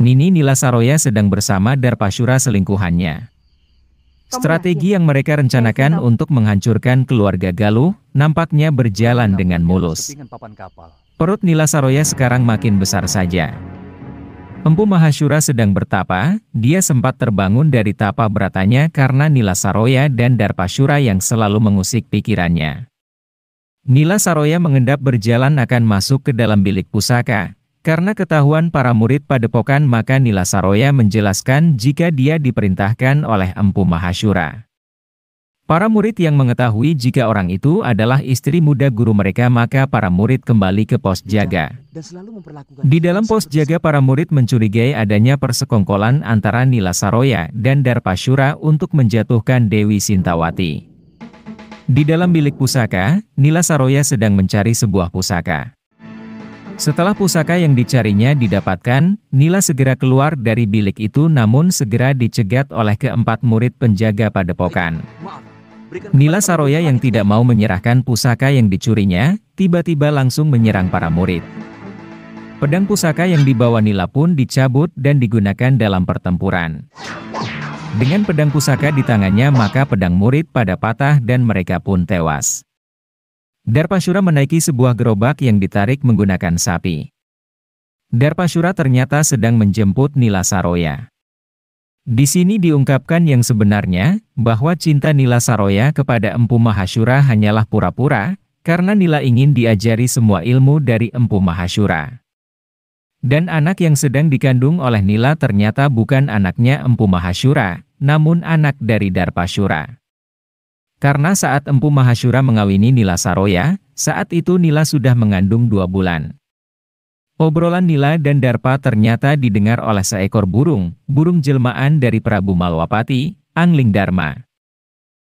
Nini Nila Saroya sedang bersama Darpashura selingkuhannya. Strategi yang mereka rencanakan untuk menghancurkan keluarga Galuh nampaknya berjalan dengan mulus. Perut Nila Saroya sekarang makin besar saja. Empu Mahasura sedang bertapa, dia sempat terbangun dari tapa beratannya karena Nila Saroya dan Darpashura yang selalu mengusik pikirannya. Nila Saroya mengendap berjalan akan masuk ke dalam bilik pusaka, karena ketahuan para murid padepokan maka Nila Saroya menjelaskan jika dia diperintahkan oleh Empu Mahasyura. Para murid yang mengetahui jika orang itu adalah istri muda guru mereka maka para murid kembali ke pos jaga. Di dalam pos jaga para murid mencurigai adanya persekongkolan antara Nila Saroya dan Darpasyura untuk menjatuhkan Dewi Sintawati. Di dalam bilik pusaka, Nila Saroya sedang mencari sebuah pusaka. Setelah pusaka yang dicarinya didapatkan, Nila segera keluar dari bilik itu namun segera dicegat oleh keempat murid penjaga padepokan. Nila Saroya yang tidak mau menyerahkan pusaka yang dicurinya, tiba-tiba langsung menyerang para murid. Pedang pusaka yang dibawa Nila pun dicabut dan digunakan dalam pertempuran. Dengan pedang pusaka di tangannya maka pedang murid pada patah dan mereka pun tewas. Darpasura menaiki sebuah gerobak yang ditarik menggunakan sapi. Darpasura ternyata sedang menjemput Nila Saroya. Di sini diungkapkan yang sebenarnya, bahwa cinta Nila Saroya kepada Empu Mahasura hanyalah pura-pura, karena Nila ingin diajari semua ilmu dari Empu Mahasura. Dan anak yang sedang dikandung oleh Nila ternyata bukan anaknya Empu Mahasura, namun anak dari Darpasura. Karena saat Empu Mahasyura mengawini Nila Saroya, saat itu Nila sudah mengandung dua bulan. Obrolan Nila dan Darpa ternyata didengar oleh seekor burung, burung jelmaan dari Prabu Malwapati, Angling Dharma.